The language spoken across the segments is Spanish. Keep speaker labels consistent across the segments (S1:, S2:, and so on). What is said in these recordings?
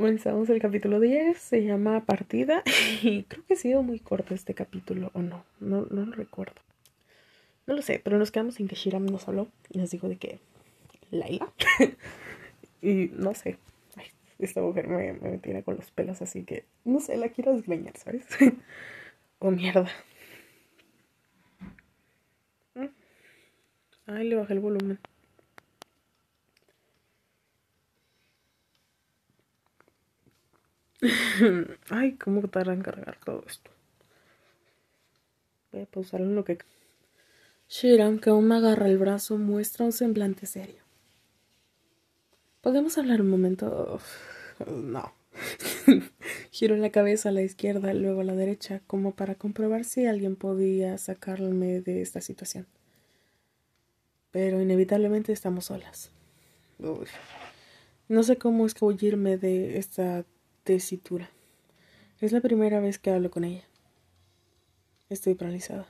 S1: comenzamos el capítulo 10, se llama Partida y creo que ha sido muy corto este capítulo o no, no, lo recuerdo. No lo sé, pero nos quedamos sin que Shiram nos habló y nos dijo de que Laila y no sé, esta mujer me, me con los pelos así que no sé, la quiero desgreñar, ¿sabes? oh mierda. Mm. Ay, le bajé el volumen. Ay, cómo tarda en cargar todo esto. Voy a pausar en lo que. Shiram, que aún me agarra el brazo, muestra un semblante serio. ¿Podemos hablar un momento? No. Giro la cabeza a la izquierda, luego a la derecha, como para comprobar si alguien podía sacarme de esta situación. Pero inevitablemente estamos solas. No sé cómo escabullirme de esta tesitura. Es la primera vez que hablo con ella. Estoy paralizada.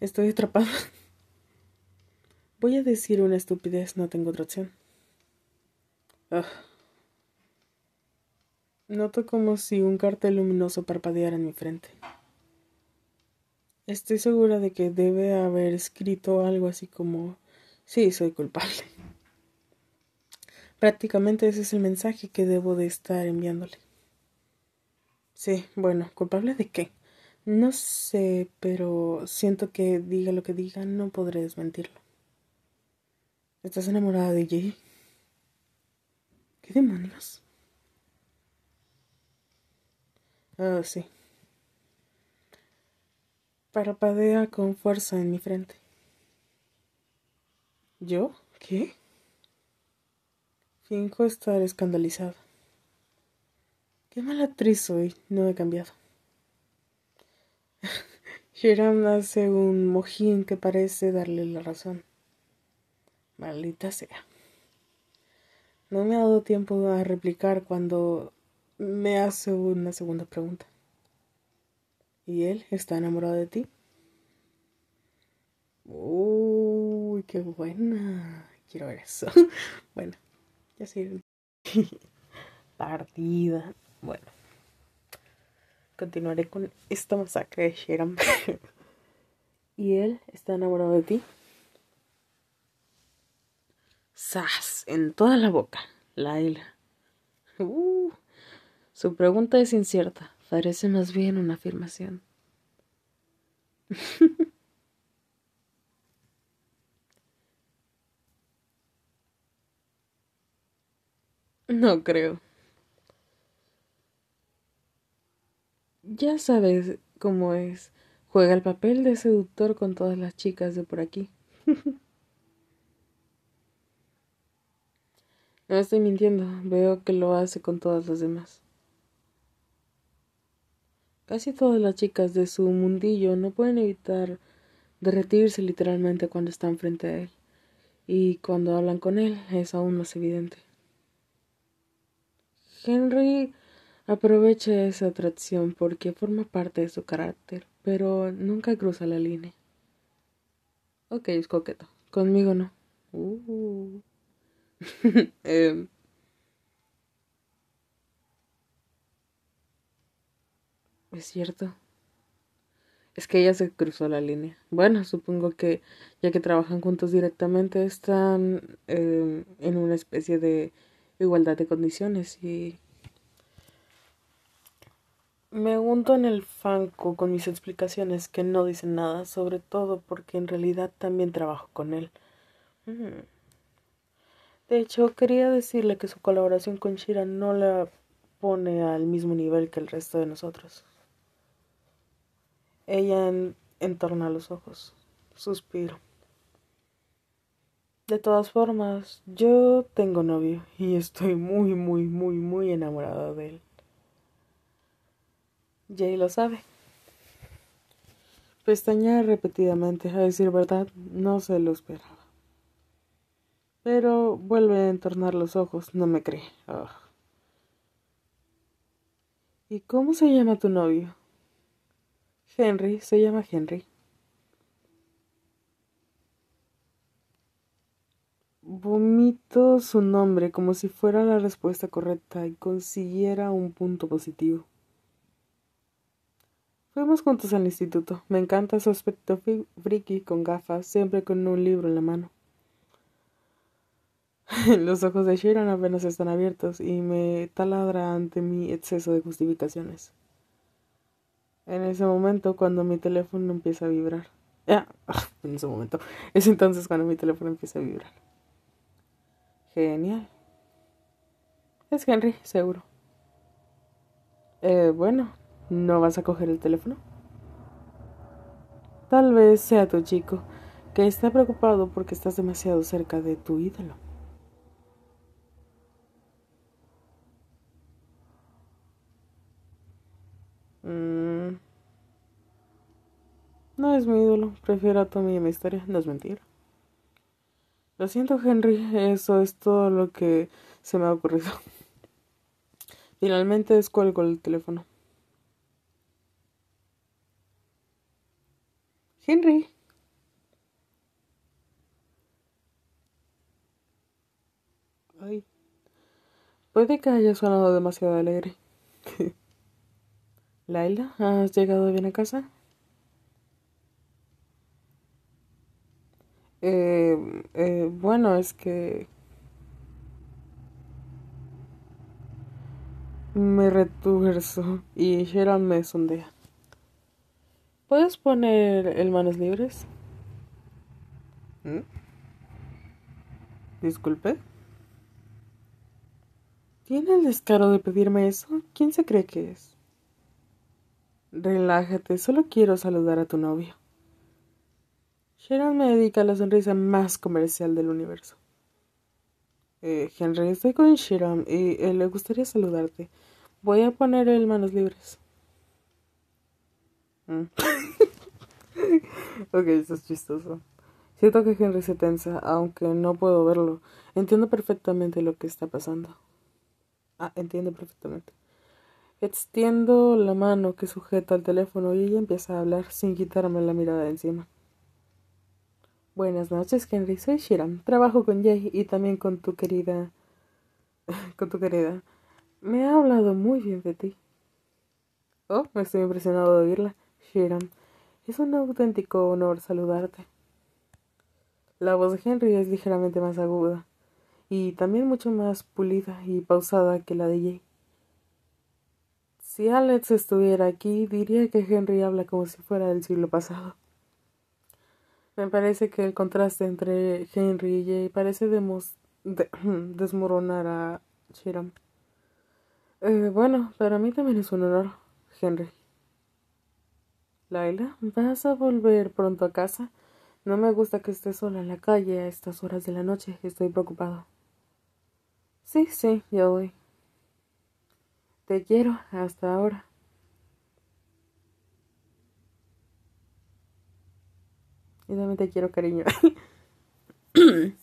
S1: Estoy atrapada. Voy a decir una estupidez, no tengo otra opción. Ah. Noto como si un cartel luminoso parpadeara en mi frente. Estoy segura de que debe haber escrito algo así como, sí, soy culpable. Prácticamente ese es el mensaje que debo de estar enviándole. Sí, bueno, ¿culpable de qué? No sé, pero siento que diga lo que diga, no podré desmentirlo. ¿Estás enamorada de Jay? ¿Qué demonios? Ah, sí. Parpadea con fuerza en mi frente. ¿Yo? ¿Qué? estar escandalizado. Qué mala actriz soy, no he cambiado. Hiram hace un mojín que parece darle la razón. Maldita sea. No me ha dado tiempo a replicar cuando me hace una segunda pregunta. ¿Y él está enamorado de ti? Uy, qué buena. Quiero ver eso. bueno. Ya sé. Partida. Bueno. Continuaré con esta masacre de Sheram. y él está enamorado de ti. ¡Sas! En toda la boca. Laila. Uh, su pregunta es incierta. Parece más bien una afirmación. No creo. Ya sabes cómo es. Juega el papel de seductor con todas las chicas de por aquí. no estoy mintiendo, veo que lo hace con todas las demás. Casi todas las chicas de su mundillo no pueden evitar derretirse literalmente cuando están frente a él. Y cuando hablan con él es aún más evidente. Henry aprovecha esa atracción porque forma parte de su carácter, pero nunca cruza la línea. Ok, es coqueto. Conmigo no. Uh. Em. Es cierto. Es que ella se cruzó la línea. Bueno, supongo que ya que trabajan juntos directamente están em, en una especie de igualdad de condiciones y me hundo en el fanco con mis explicaciones que no dicen nada, sobre todo porque en realidad también trabajo con él. Mm. De hecho, quería decirle que su colaboración con Shira no la pone al mismo nivel que el resto de nosotros. Ella entorna los ojos. Suspiro. De todas formas, yo tengo novio y estoy muy, muy, muy, muy enamorada de él. Jay lo sabe. Pestaña repetidamente, a decir verdad, no se lo esperaba. Pero vuelve a entornar los ojos, no me cree. ¿Y cómo se llama tu novio? Henry, se llama Henry. Omito su nombre como si fuera la respuesta correcta y consiguiera un punto positivo. Fuimos juntos al instituto. Me encanta su aspecto friki con gafas, siempre con un libro en la mano. Los ojos de Shiran apenas están abiertos y me taladra ante mi exceso de justificaciones. En ese momento, cuando mi teléfono empieza a vibrar. Ah, en ese momento. Es entonces cuando mi teléfono empieza a vibrar. Genial. Es Henry, seguro. Eh, bueno, ¿no vas a coger el teléfono? Tal vez sea tu chico, que está preocupado porque estás demasiado cerca de tu ídolo. Mm. No es mi ídolo, prefiero a Tommy y mi historia, no es mentira. Lo siento, Henry, eso es todo lo que se me ha ocurrido. Finalmente descuelgo el teléfono. Henry. Puede que haya sonado demasiado alegre. Laila, ¿has llegado bien a casa? eh, eh, bueno, es que me retuerzo y Gerald me sondea. ¿Puedes poner el manos libres? ¿Mm? Disculpe. ¿Tiene el descaro de pedirme eso? ¿Quién se cree que es? Relájate, solo quiero saludar a tu novio. Sharon me dedica la sonrisa más comercial del universo. Eh, Henry, estoy con Sharon y eh, le gustaría saludarte. Voy a poner el manos libres. Mm. ok, eso es chistoso. Siento que Henry se tensa, aunque no puedo verlo. Entiendo perfectamente lo que está pasando. Ah, entiendo perfectamente. Extiendo la mano que sujeta al teléfono y ella empieza a hablar sin quitarme la mirada de encima. Buenas noches, Henry. Soy Shiram. Trabajo con Jay y también con tu querida. con tu querida. Me ha hablado muy bien de ti. Oh, me estoy impresionado de oírla. Shiram, es un auténtico honor saludarte. La voz de Henry es ligeramente más aguda y también mucho más pulida y pausada que la de Jay. Si Alex estuviera aquí, diría que Henry habla como si fuera del siglo pasado. Me parece que el contraste entre Henry y Jay parece de, desmoronar a Shiram. Eh, bueno, para mí también es un honor, Henry. Laila, ¿vas a volver pronto a casa? No me gusta que estés sola en la calle a estas horas de la noche. Estoy preocupado. Sí, sí, ya voy. Te quiero. Hasta ahora. Y también te quiero, cariño.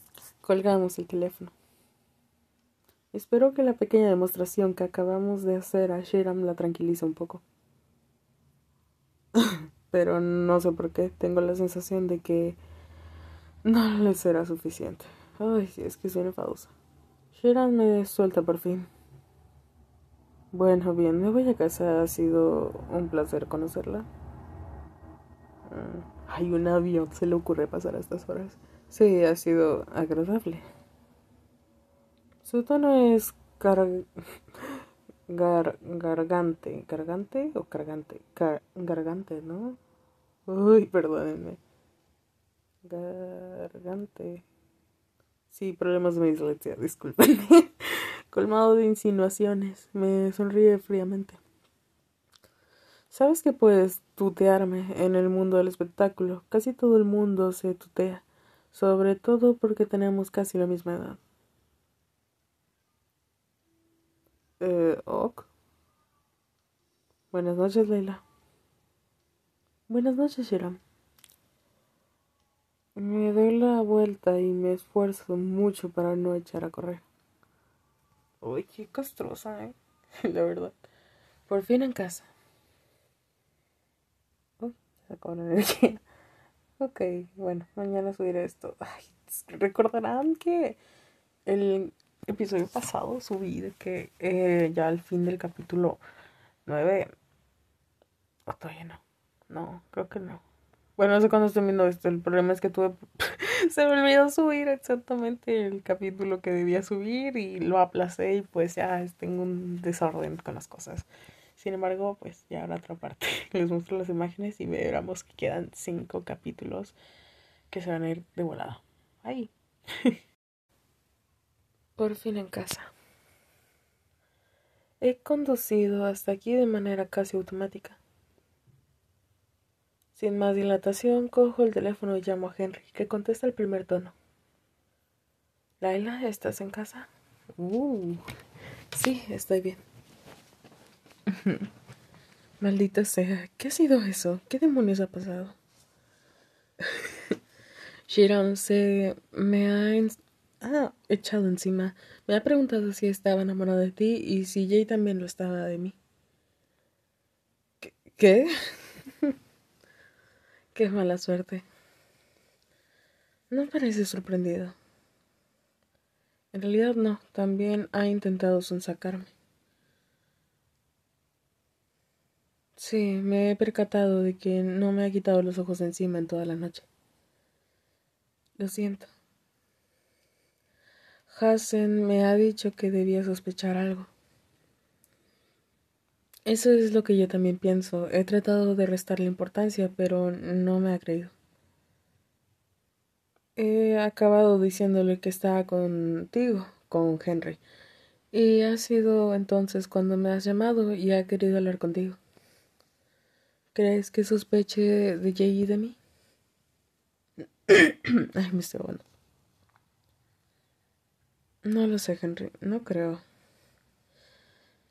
S1: Colgamos el teléfono. Espero que la pequeña demostración que acabamos de hacer a Sheram la tranquilice un poco. Pero no sé por qué tengo la sensación de que no le será suficiente. Ay, si es que soy enfadosa. Sheram me suelta por fin. Bueno, bien, me voy a casa. Ha sido un placer conocerla. Ah. Hay un avión se le ocurre pasar a estas horas. Sí, ha sido agradable. Su tono es gar gargante. ¿Gargante o cargante? gargante, ¿no? Uy, perdónenme. Gargante. Sí, problemas de mi dislexia, disculpen. Colmado de insinuaciones, me sonríe fríamente. Sabes que puedes tutearme en el mundo del espectáculo. Casi todo el mundo se tutea, sobre todo porque tenemos casi la misma edad. Eh, ok. Buenas noches, Leila. Buenas noches, Shiram. Me doy la vuelta y me esfuerzo mucho para no echar a correr. Uy, qué castrosa, ¿eh? la verdad. Por fin en casa con energía. Ok, bueno, mañana subiré esto. Ay, Recordarán que el episodio pasado subí que eh, ya al fin del capítulo Nueve todavía no. No, creo que no. Bueno, no sé cuándo estoy viendo esto. El problema es que tuve. se me olvidó subir exactamente el capítulo que debía subir y lo aplacé y pues ya tengo un desorden con las cosas. Sin embargo, pues ya habrá otra parte. Les muestro las imágenes y veamos que quedan cinco capítulos que se van a ir de volada. ¡Ay! Por fin en casa. He conducido hasta aquí de manera casi automática. Sin más dilatación, cojo el teléfono y llamo a Henry, que contesta el primer tono. Laila, ¿estás en casa? Uh, sí, estoy bien. Maldita sea, ¿qué ha sido eso? ¿Qué demonios ha pasado? Shiron se me ha echado encima. Me ha preguntado si estaba enamorado de ti y si Jay también lo estaba de mí. ¿Qué? ¿Qué, Qué mala suerte. No parece sorprendido. En realidad no, también ha intentado sonsacarme. Sí, me he percatado de que no me ha quitado los ojos encima en toda la noche. Lo siento. Hassen me ha dicho que debía sospechar algo. Eso es lo que yo también pienso. He tratado de restarle importancia, pero no me ha creído. He acabado diciéndole que estaba contigo, con Henry. Y ha sido entonces cuando me has llamado y ha querido hablar contigo. ¿Crees que sospeche de, Jay y e de mí? Ay, me estoy bueno. No lo sé, Henry, no creo.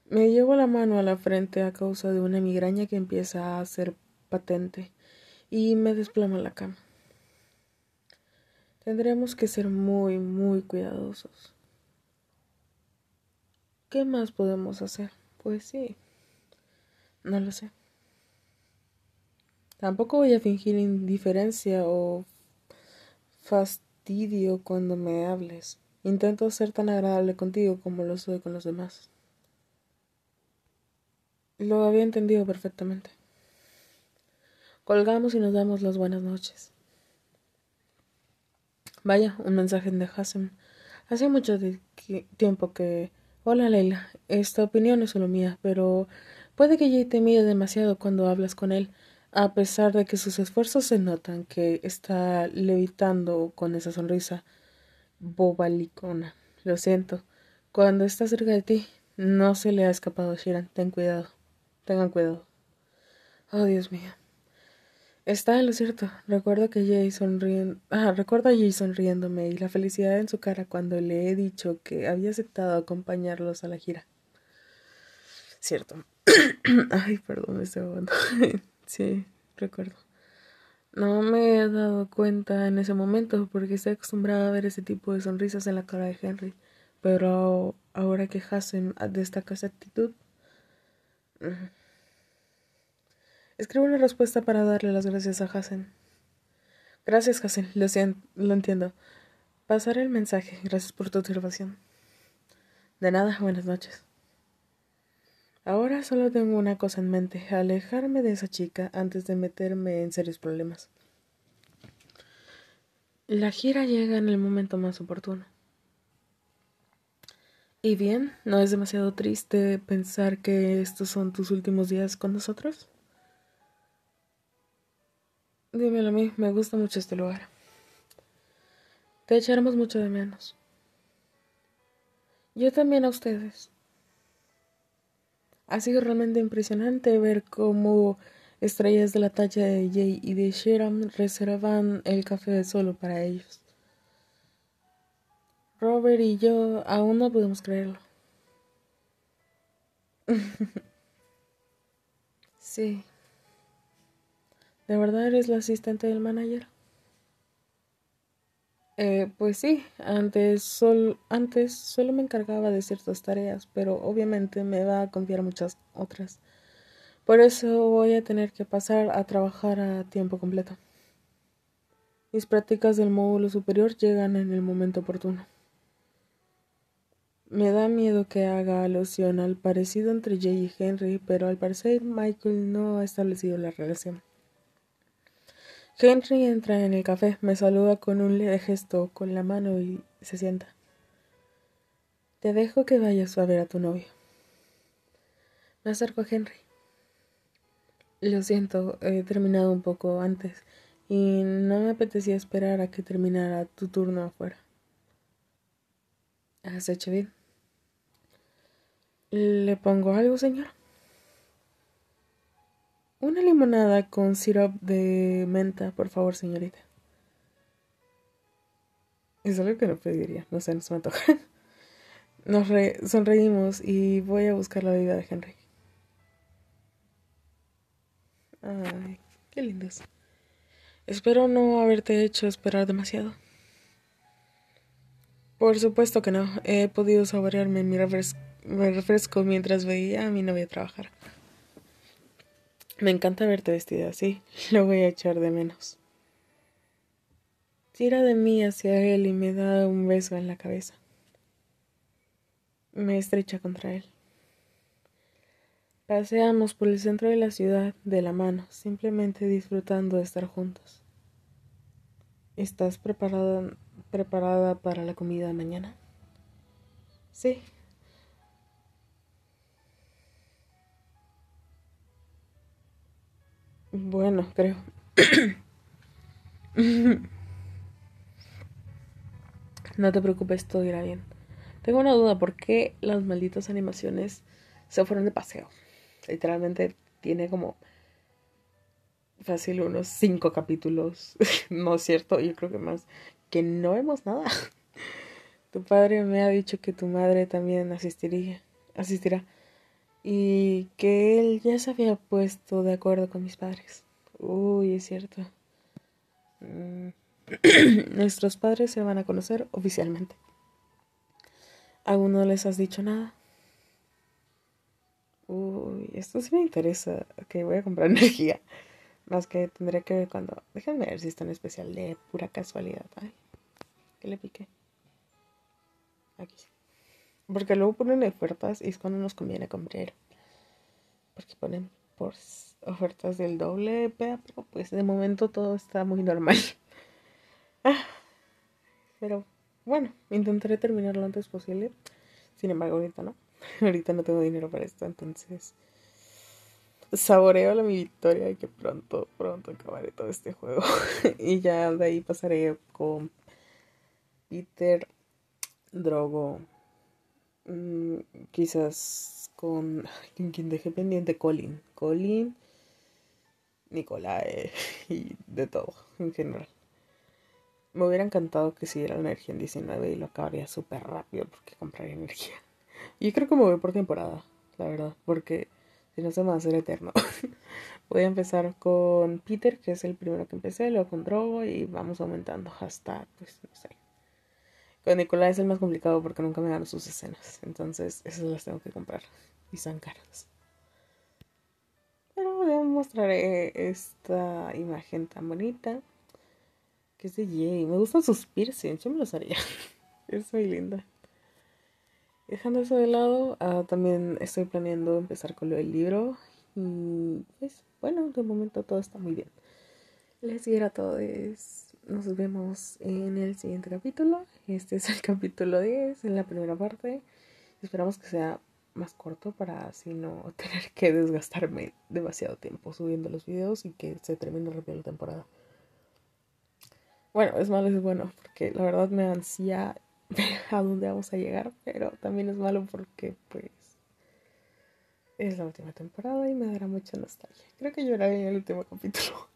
S1: Me llevo la mano a la frente a causa de una migraña que empieza a ser patente y me desplomo la cama. Tendremos que ser muy, muy cuidadosos. ¿Qué más podemos hacer? Pues sí, no lo sé. Tampoco voy a fingir indiferencia o fastidio cuando me hables. Intento ser tan agradable contigo como lo soy con los demás. Lo había entendido perfectamente. Colgamos y nos damos las buenas noches. Vaya, un mensaje de Hassan. Hace mucho tiempo que... Hola Leila, esta opinión es solo mía, pero puede que ya te mire demasiado cuando hablas con él. A pesar de que sus esfuerzos se notan que está levitando con esa sonrisa bobalicona. Lo siento. Cuando está cerca de ti, no se le ha escapado a Shiran. Ten cuidado. Tengan cuidado. Oh, Dios mío. Está en lo cierto. Recuerdo que Jay sonriendo, ah, recuerdo a Jay sonriéndome y la felicidad en su cara cuando le he dicho que había aceptado acompañarlos a la gira. Cierto. Ay, perdón, estoy ahogando. Sí, recuerdo. No me he dado cuenta en ese momento porque estoy acostumbrada a ver ese tipo de sonrisas en la cara de Henry. Pero ahora que Hassan destaca esa actitud, mm, escribo una respuesta para darle las gracias a Hassan. Gracias, Hassan, lo, lo entiendo. Pasaré el mensaje. Gracias por tu observación. De nada, buenas noches. Ahora solo tengo una cosa en mente, alejarme de esa chica antes de meterme en serios problemas. La gira llega en el momento más oportuno. Y bien, ¿no es demasiado triste pensar que estos son tus últimos días con nosotros? Dímelo a mí, me gusta mucho este lugar. Te echaremos mucho de menos. Yo también a ustedes. Ha sido realmente impresionante ver cómo estrellas de la talla de Jay y de Sheram reservan el café solo para ellos. Robert y yo aún no podemos creerlo. sí. ¿De verdad eres la asistente del manager? Eh, pues sí, antes, antes solo me encargaba de ciertas tareas, pero obviamente me va a confiar muchas otras. Por eso voy a tener que pasar a trabajar a tiempo completo. Mis prácticas del módulo superior llegan en el momento oportuno. Me da miedo que haga alusión al parecido entre Jay y Henry, pero al parecer Michael no ha establecido la relación. Henry entra en el café, me saluda con un leve gesto con la mano y se sienta. Te dejo que vayas a ver a tu novio. Me acerco a Henry. Lo siento, he terminado un poco antes y no me apetecía esperar a que terminara tu turno afuera. ¿Has hecho bien? ¿Le pongo algo, señor? Una limonada con sirope de menta, por favor, señorita. Es algo que no pediría, no sé, nos se me antoja. Nos sonreímos y voy a buscar la bebida de Henry. Ay, qué lindos. Espero no haberte hecho esperar demasiado. Por supuesto que no. He podido saborearme mi refresco mientras veía a mi novia trabajar. Me encanta verte vestida así. Lo voy a echar de menos. Tira de mí hacia él y me da un beso en la cabeza. Me estrecha contra él. Paseamos por el centro de la ciudad de la mano, simplemente disfrutando de estar juntos. ¿Estás preparada, preparada para la comida de mañana? Sí, Bueno, creo. no te preocupes, todo irá bien. Tengo una duda, ¿por qué las malditas animaciones se fueron de paseo? Literalmente tiene como fácil unos cinco capítulos, ¿no es cierto? Yo creo que más, que no vemos nada. Tu padre me ha dicho que tu madre también asistiría, asistirá y que él ya se había puesto de acuerdo con mis padres. Uy, es cierto. Mm. Nuestros padres se van a conocer oficialmente. ¿Aún no les has dicho nada? Uy, esto sí me interesa. Ok, voy a comprar energía. Más que tendré que ver cuando. Déjenme ver si está en especial de pura casualidad. Ay, que le piqué. Aquí. Porque luego ponen ofertas y es cuando nos conviene comprar. Porque ponen por ofertas del doble, pero pues de momento todo está muy normal. Ah, pero bueno, intentaré terminarlo lo antes posible. Sin embargo, ahorita no. ahorita no tengo dinero para esto, entonces saboreo la mi victoria y que pronto, pronto acabaré todo este juego. y ya de ahí pasaré con Peter Drogo Mm, quizás con quien, dejé pendiente, Colin. Colin, Nicolae y de todo en general. Me hubiera encantado que siguiera la energía en 19 y lo acabaría súper rápido porque compraría energía. Yo creo que me voy por temporada, la verdad, porque si no se me va a hacer eterno. voy a empezar con Peter, que es el primero que empecé, luego con Drogo y vamos aumentando hasta, pues, no sé, con Nicolás es el más complicado porque nunca me dan sus escenas. Entonces, esas las tengo que comprar. Y son caras. Pero les mostraré eh, esta imagen tan bonita. Que es de Jay. Me gustan sus piercings. Yo me los haría. es muy linda. Dejando eso de lado, ah, también estoy planeando empezar con lo del libro. Y pues, bueno, de momento todo está muy bien. Les quiero a todos nos vemos en el siguiente capítulo. Este es el capítulo 10, en la primera parte. Esperamos que sea más corto para así no tener que desgastarme demasiado tiempo subiendo los videos y que se termine rápido la temporada. Bueno, es malo es bueno, porque la verdad me ansía a dónde vamos a llegar, pero también es malo porque pues es la última temporada y me dará mucha nostalgia. Creo que lloraré en el último capítulo.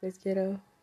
S1: Les quiero.